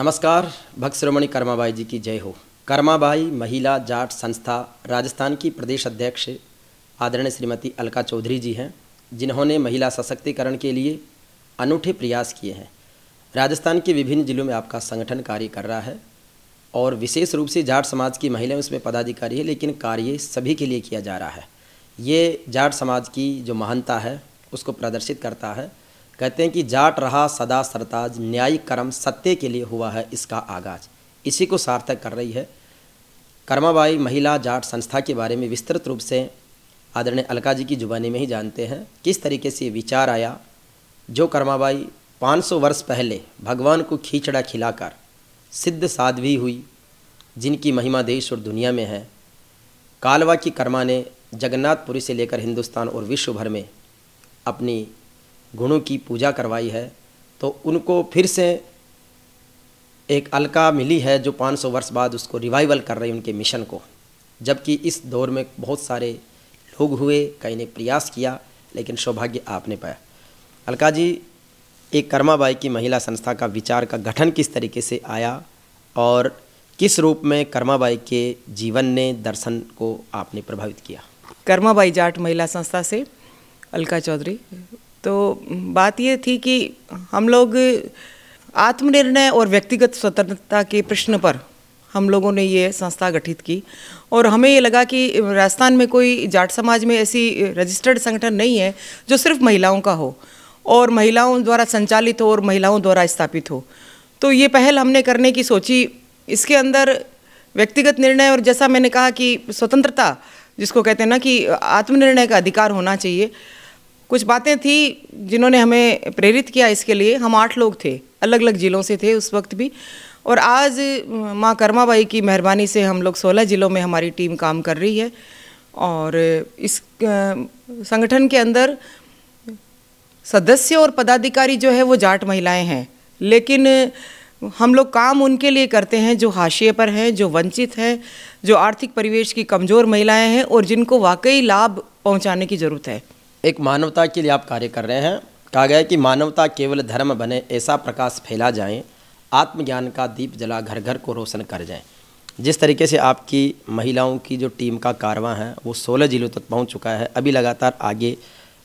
नमस्कार भक्त श्रोमणी कर्माबाई जी की जय हो कर्माबाई महिला जाट संस्था राजस्थान की प्रदेश अध्यक्ष आदरणीय श्रीमती अलका चौधरी जी हैं जिन्होंने महिला सशक्तिकरण के लिए अनूठे प्रयास किए हैं राजस्थान के विभिन्न जिलों में आपका संगठन कार्य कर रहा है और विशेष रूप से जाट समाज की महिलाएं उसमें पदाधिकारी है लेकिन कार्य सभी के लिए किया जा रहा है ये जाट समाज की जो महानता है उसको प्रदर्शित करता है कहते हैं कि जाट रहा सदा सरताज न्यायिक कर्म सत्य के लिए हुआ है इसका आगाज इसी को सार्थक कर रही है कर्माबाई महिला जाट संस्था के बारे में विस्तृत रूप से आदरणीय अलका जी की जुबानी में ही जानते हैं किस तरीके से ये विचार आया जो कर्माबाई 500 वर्ष पहले भगवान को खींचड़ा खिलाकर सिद्ध साध्वी हुई जिनकी महिमा देश और दुनिया में है कालवा की कर्मा ने जगन्नाथपुरी से लेकर हिंदुस्तान और विश्व भर में अपनी गुणों की पूजा करवाई है तो उनको फिर से एक अलका मिली है जो 500 वर्ष बाद उसको रिवाइवल कर रही उनके मिशन को जबकि इस दौर में बहुत सारे लोग हुए कई ने प्रयास किया लेकिन सौभाग्य आपने पाया अलका जी एक कर्माबाई की महिला संस्था का विचार का गठन किस तरीके से आया और किस रूप में कर्माबाई के जीवन ने दर्शन को आपने प्रभावित किया कर्माबाई जाट महिला संस्था से अलका चौधरी तो बात यह थी कि हम लोग आत्मनिर्णय और व्यक्तिगत स्वतंत्रता के प्रश्न पर हम लोगों ने ये संस्था गठित की और हमें ये लगा कि राजस्थान में कोई जाट समाज में ऐसी रजिस्टर्ड संगठन नहीं है जो सिर्फ महिलाओं का हो और महिलाओं द्वारा संचालित हो और महिलाओं द्वारा स्थापित हो तो ये पहल हमने करने की सोची इसके अंदर व्यक्तिगत निर्णय और जैसा मैंने कहा कि स्वतंत्रता जिसको कहते हैं ना कि आत्मनिर्णय का अधिकार होना चाहिए कुछ बातें थी जिन्होंने हमें प्रेरित किया इसके लिए हम आठ लोग थे अलग अलग ज़िलों से थे उस वक्त भी और आज माँ कर्माबाई की मेहरबानी से हम लोग सोलह ज़िलों में हमारी टीम काम कर रही है और इस संगठन के अंदर सदस्य और पदाधिकारी जो है वो जाट महिलाएं हैं लेकिन हम लोग काम उनके लिए करते हैं जो हाशिए पर हैं जो वंचित हैं जो आर्थिक परिवेश की कमज़ोर महिलाएं हैं और जिनको वाकई लाभ पहुंचाने की ज़रूरत है एक मानवता के लिए आप कार्य कर रहे हैं कहा गया है कि मानवता केवल धर्म बने ऐसा प्रकाश फैला जाए आत्मज्ञान का दीप जला घर घर को रोशन कर जाए जिस तरीके से आपकी महिलाओं की जो टीम का कारवा है वो 16 जिलों तक पहुंच चुका है अभी लगातार आगे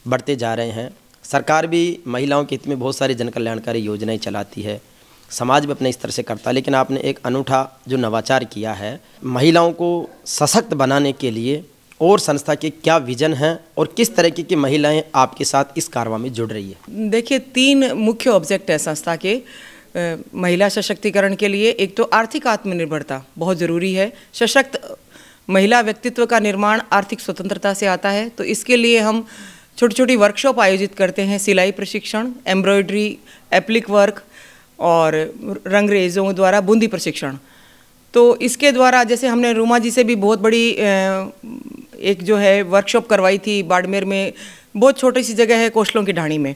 बढ़ते जा रहे हैं सरकार भी महिलाओं के हित में बहुत सारी जनकल्याणकारी योजनाएं चलाती है समाज भी अपने स्तर से करता है लेकिन आपने एक अनूठा जो नवाचार किया है महिलाओं को सशक्त बनाने के लिए और संस्था के क्या विजन हैं और किस तरीके की महिलाएं आपके साथ इस कारवा में जुड़ रही है देखिए तीन मुख्य ऑब्जेक्ट है संस्था के महिला सशक्तिकरण के लिए एक तो आर्थिक आत्मनिर्भरता बहुत ज़रूरी है सशक्त महिला व्यक्तित्व का निर्माण आर्थिक स्वतंत्रता से आता है तो इसके लिए हम छोटी छोटी वर्कशॉप आयोजित करते हैं सिलाई प्रशिक्षण एम्ब्रॉयडरी एप्लिक वर्क और रंगरेजों द्वारा बूंदी प्रशिक्षण तो इसके द्वारा जैसे हमने रूमा जी से भी बहुत बड़ी एक जो है वर्कशॉप करवाई थी बाड़मेर में बहुत छोटी सी जगह है कोशलों की ढाणी में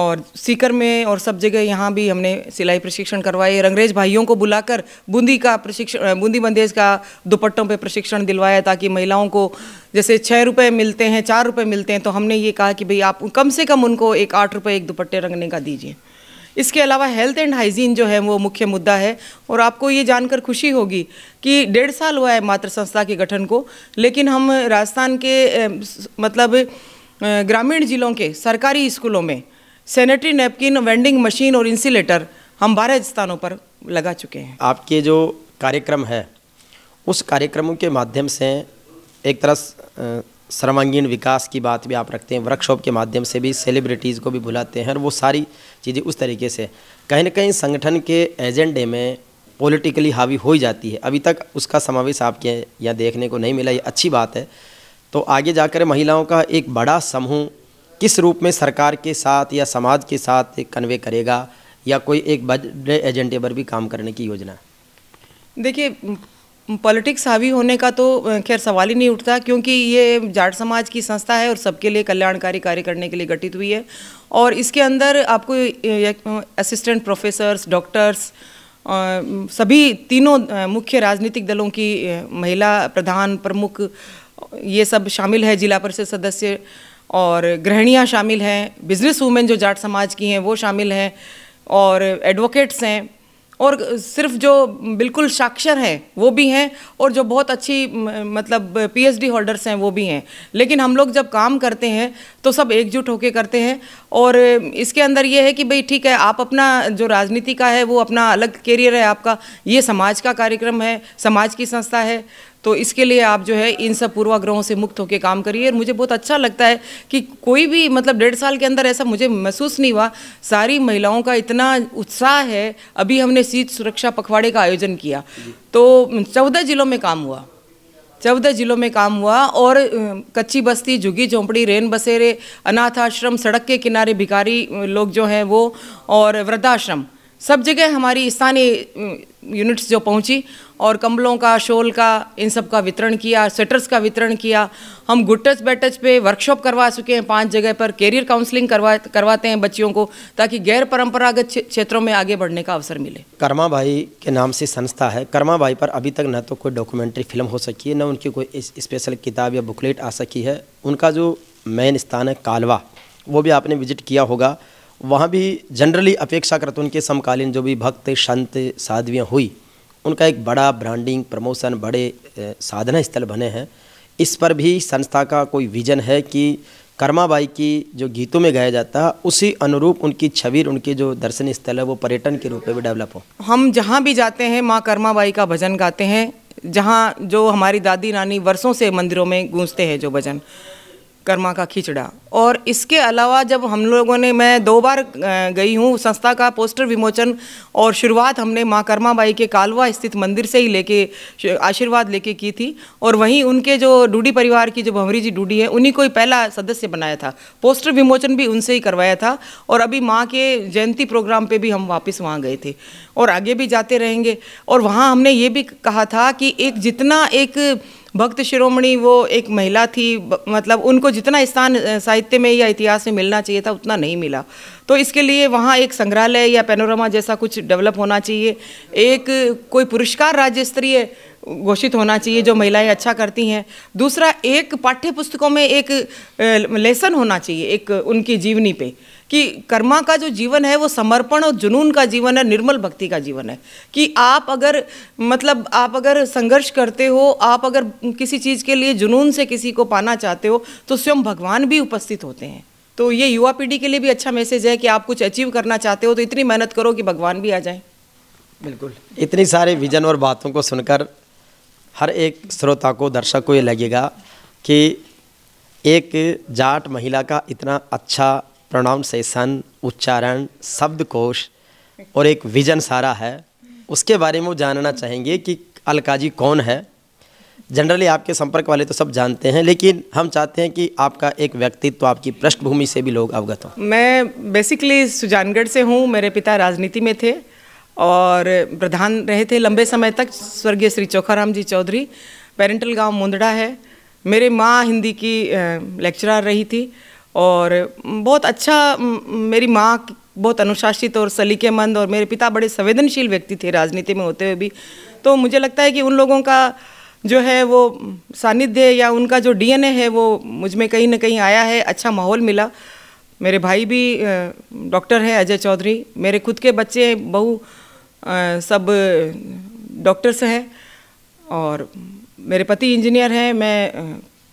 और सीकर में और सब जगह यहाँ भी हमने सिलाई प्रशिक्षण करवाए रंगरेज भाइयों को बुलाकर बूंदी का प्रशिक्षण बूंदी बंदेज का दुपट्टों पे प्रशिक्षण दिलवाया ताकि महिलाओं को जैसे छः रुपये मिलते हैं चार रुपये मिलते हैं तो हमने ये कहा कि भाई आप कम से कम उनको एक आठ रुपये एक दुपट्टे रंगने का दीजिए इसके अलावा हेल्थ एंड हाइजीन जो है वो मुख्य मुद्दा है और आपको ये जानकर खुशी होगी कि डेढ़ साल हुआ है मात्र संस्था के गठन को लेकिन हम राजस्थान के मतलब ग्रामीण ज़िलों के सरकारी स्कूलों में सैनिटरी नैपकिन वेंडिंग मशीन और इंसिलेटर हम बारह स्थानों पर लगा चुके हैं आपके जो कार्यक्रम है उस कार्यक्रमों के माध्यम से एक तरह सर्वांगीण विकास की बात भी आप रखते हैं वर्कशॉप के माध्यम से भी सेलिब्रिटीज़ को भी बुलाते हैं और वो सारी चीज़ें उस तरीके से कहीं ना कहीं संगठन के एजेंडे में पॉलिटिकली हावी हो ही जाती है अभी तक उसका समावेश आपके यहाँ देखने को नहीं मिला ये अच्छी बात है तो आगे जाकर महिलाओं का एक बड़ा समूह किस रूप में सरकार के साथ या समाज के साथ कन्वे करेगा या कोई एक बड़े एजेंडे पर भी काम करने की योजना देखिए पॉलिटिक्स हावी होने का तो खैर सवाल ही नहीं उठता क्योंकि ये जाट समाज की संस्था है और सबके लिए कल्याणकारी कार्य करने के लिए गठित हुई है और इसके अंदर आपको असिस्टेंट प्रोफेसर्स डॉक्टर्स सभी तीनों मुख्य राजनीतिक दलों की महिला प्रधान प्रमुख ये सब शामिल है जिला परिषद सदस्य और गृहणियाँ शामिल हैं बिजनेस वूमेन जो जाट समाज की हैं वो शामिल हैं और एडवोकेट्स हैं और सिर्फ जो बिल्कुल साक्षर हैं वो भी हैं और जो बहुत अच्छी मतलब पीएचडी होल्डर्स हैं वो भी हैं लेकिन हम लोग जब काम करते हैं तो सब एकजुट होकर करते हैं और इसके अंदर ये है कि भाई ठीक है आप अपना जो राजनीति का है वो अपना अलग कैरियर है आपका ये समाज का कार्यक्रम है समाज की संस्था है तो इसके लिए आप जो है इन सब पूर्वाग्रहों से मुक्त होकर काम करिए और मुझे बहुत अच्छा लगता है कि कोई भी मतलब डेढ़ साल के अंदर ऐसा मुझे महसूस नहीं हुआ सारी महिलाओं का इतना उत्साह है अभी हमने सीट सुरक्षा पखवाड़े का आयोजन किया तो चौदह जिलों में काम हुआ चौदह जिलों में काम हुआ और कच्ची बस्ती झुग्गी झोंपड़ी रेन बसेरे अनाथ आश्रम सड़क के किनारे भिखारी लोग जो हैं वो और वृद्धाश्रम सब जगह हमारी स्थानीय यूनिट्स जो पहुंची और कंबलों का शोल का इन सब का वितरण किया स्वेटर्स का वितरण किया हम गुटस टच पे वर्कशॉप करवा चुके हैं पांच जगह पर कैरियर काउंसलिंग करवा करवाते हैं बच्चियों को ताकि गैर परंपरागत क्षेत्रों में आगे बढ़ने का अवसर मिले कर्मा भाई के नाम से संस्था है कर्मा भाई पर अभी तक न तो कोई डॉक्यूमेंट्री फिल्म हो सकी है न उनकी कोई स्पेशल किताब या बुकलेट आ सकी है उनका जो मेन स्थान है कालवा वो भी आपने विजिट किया होगा वहाँ भी जनरली अपेक्षाकृत उनके समकालीन जो भी भक्त संत साधवियाँ हुई उनका एक बड़ा ब्रांडिंग प्रमोशन बड़े साधना स्थल बने हैं इस पर भी संस्था का कोई विजन है कि कर्माबाई की जो गीतों में गाया जाता है उसी अनुरूप उनकी छवि उनके जो दर्शनीय स्थल है वो पर्यटन के रूप में भी डेवलप हो हम जहाँ भी जाते हैं माँ कर्माबाई का भजन गाते हैं जहाँ जो हमारी दादी नानी वर्षों से मंदिरों में गूंजते हैं जो भजन कर्मा का खिचड़ा और इसके अलावा जब हम लोगों ने मैं दो बार गई हूँ संस्था का पोस्टर विमोचन और शुरुआत हमने माँ कर्मा बाई के कालवा स्थित मंदिर से ही लेके आशीर्वाद लेके की थी और वहीं उनके जो डूडी परिवार की जो भंवरी जी डूडी है उन्हीं को ही पहला सदस्य बनाया था पोस्टर विमोचन भी उनसे ही करवाया था और अभी माँ के जयंती प्रोग्राम पर भी हम वापस वहाँ गए थे और आगे भी जाते रहेंगे और वहाँ हमने ये भी कहा था कि एक जितना एक भक्त शिरोमणि वो एक महिला थी मतलब उनको जितना स्थान साहित्य में या इतिहास में मिलना चाहिए था उतना नहीं मिला तो इसके लिए वहाँ एक संग्रहालय या पेनोरमा जैसा कुछ डेवलप होना चाहिए एक कोई पुरस्कार राज्य स्तरीय घोषित होना चाहिए जो महिलाएं अच्छा करती हैं दूसरा एक पाठ्य पुस्तकों में एक लेसन होना चाहिए एक उनकी जीवनी पे कि कर्मा का जो जीवन है वो समर्पण और जुनून का जीवन है निर्मल भक्ति का जीवन है कि आप अगर मतलब आप अगर संघर्ष करते हो आप अगर किसी चीज़ के लिए जुनून से किसी को पाना चाहते हो तो स्वयं भगवान भी उपस्थित होते हैं तो ये युवा पीढ़ी के लिए भी अच्छा मैसेज है कि आप कुछ अचीव करना चाहते हो तो इतनी मेहनत करो कि भगवान भी आ जाए बिल्कुल इतनी सारे विजन और बातों को सुनकर हर एक श्रोता को दर्शक को ये लगेगा कि एक जाट महिला का इतना अच्छा प्रोनाउंसेशन उच्चारण शब्दकोश और एक विजन सारा है उसके बारे में वो जानना चाहेंगे कि अलकाजी कौन है जनरली आपके संपर्क वाले तो सब जानते हैं लेकिन हम चाहते हैं कि आपका एक व्यक्तित्व तो आपकी पृष्ठभूमि से भी लोग अवगत हों मैं बेसिकली सुजानगढ़ से हूँ मेरे पिता राजनीति में थे और प्रधान रहे थे लंबे समय तक स्वर्गीय श्री चोखाराम जी चौधरी पेरेंटल गांव मुंदड़ा है मेरे माँ हिंदी की लेक्चरर रही थी और बहुत अच्छा मेरी माँ बहुत अनुशासित और सलीकेमंद और मेरे पिता बड़े संवेदनशील व्यक्ति थे राजनीति में होते हुए भी तो मुझे लगता है कि उन लोगों का जो है वो सानिध्य या उनका जो डीएनए है वो मुझ में कहीं ना कहीं आया है अच्छा माहौल मिला मेरे भाई भी डॉक्टर हैं अजय चौधरी मेरे खुद के बच्चे बहु सब डॉक्टर्स हैं और मेरे पति इंजीनियर हैं मैं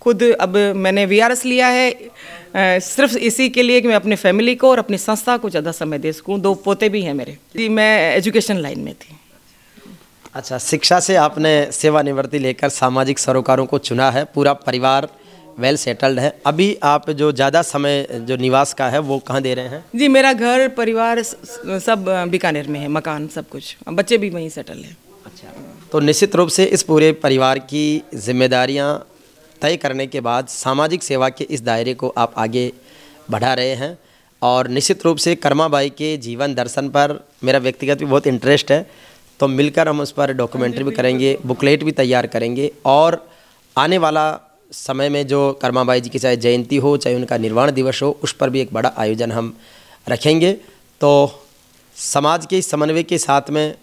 खुद अब मैंने वी लिया है सिर्फ इसी के लिए कि मैं अपनी फैमिली को और अपनी संस्था को ज़्यादा समय दे सकूँ दो पोते भी हैं मेरे मैं एजुकेशन लाइन में थी अच्छा शिक्षा से आपने सेवानिवृत्ति लेकर सामाजिक सरोकारों को चुना है पूरा परिवार वेल सेटल्ड है अभी आप जो ज़्यादा समय जो निवास का है वो कहाँ दे रहे हैं जी मेरा घर परिवार सब बीकानेर में है मकान सब कुछ बच्चे भी वहीं सेटल हैं अच्छा तो निश्चित रूप से इस पूरे परिवार की जिम्मेदारियाँ तय करने के बाद सामाजिक सेवा के इस दायरे को आप आगे बढ़ा रहे हैं और निश्चित रूप से कर्मा बाई के जीवन दर्शन पर मेरा व्यक्तिगत भी बहुत इंटरेस्ट है तो मिलकर हम उस पर डॉक्यूमेंट्री भी करेंगे बुकलेट भी तैयार करेंगे और आने वाला समय में जो कर्मा बाई जी की चाहे जयंती हो चाहे उनका निर्वाण दिवस हो उस पर भी एक बड़ा आयोजन हम रखेंगे तो समाज के समन्वय के साथ में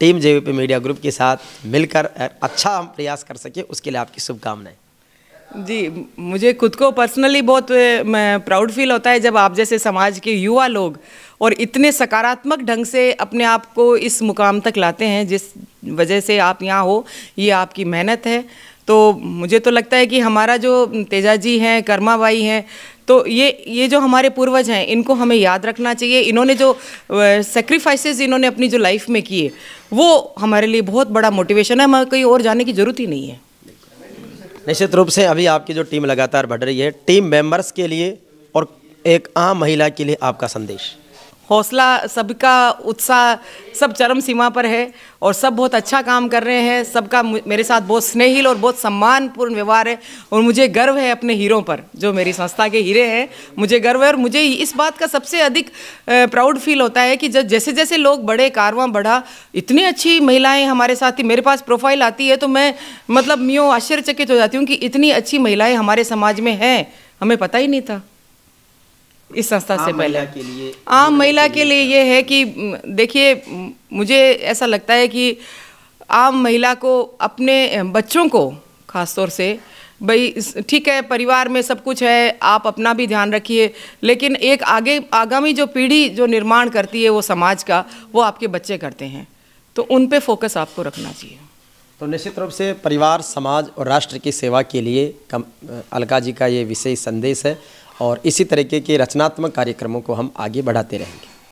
टीम जेवीपी मीडिया ग्रुप के साथ मिलकर अच्छा हम प्रयास कर सके उसके लिए आपकी शुभकामनाएं जी मुझे खुद को पर्सनली बहुत मैं प्राउड फील होता है जब आप जैसे समाज के युवा लोग और इतने सकारात्मक ढंग से अपने आप को इस मुकाम तक लाते हैं जिस वजह से आप यहाँ हो ये आपकी मेहनत है तो मुझे तो लगता है कि हमारा जो तेजा जी हैं कर्मा बाई हैं तो ये ये जो हमारे पूर्वज हैं इनको हमें याद रखना चाहिए इन्होंने जो सेक्रीफाइसेस इन्होंने अपनी जो लाइफ में किए वो हमारे लिए बहुत बड़ा मोटिवेशन है हमें कहीं और जाने की ज़रूरत ही नहीं है निश्चित रूप से अभी आपकी जो टीम लगातार बढ़ रही है टीम मेंबर्स के लिए और एक आम महिला के लिए आपका संदेश हौसला सबका उत्साह सब चरम सीमा पर है और सब बहुत अच्छा काम कर रहे हैं सबका मेरे साथ बहुत स्नेहिल और बहुत सम्मानपूर्ण व्यवहार है और मुझे गर्व है अपने हीरो पर जो मेरी संस्था के हीरे हैं मुझे गर्व है और मुझे इस बात का सबसे अधिक प्राउड फील होता है कि जब जैसे जैसे लोग बड़े कारवां बढ़ा इतनी अच्छी महिलाएँ हमारे साथ ही मेरे पास प्रोफाइल आती है तो मैं मतलब यूँ आश्चर्यचकित हो जाती हूँ कि इतनी अच्छी महिलाएँ हमारे समाज में हैं हमें पता ही नहीं था इस संस्था से पहले के लिए आम महिला के लिए ये है कि देखिए मुझे ऐसा लगता है कि आम महिला को अपने बच्चों को खासतौर से भाई ठीक है परिवार में सब कुछ है आप अपना भी ध्यान रखिए लेकिन एक आगे आगामी जो पीढ़ी जो निर्माण करती है वो समाज का वो आपके बच्चे करते हैं तो उन पे फोकस आपको रखना चाहिए तो निश्चित रूप से परिवार समाज और राष्ट्र की सेवा के लिए कम अलका जी का ये विशेष संदेश है और इसी तरीके के रचनात्मक कार्यक्रमों को हम आगे बढ़ाते रहेंगे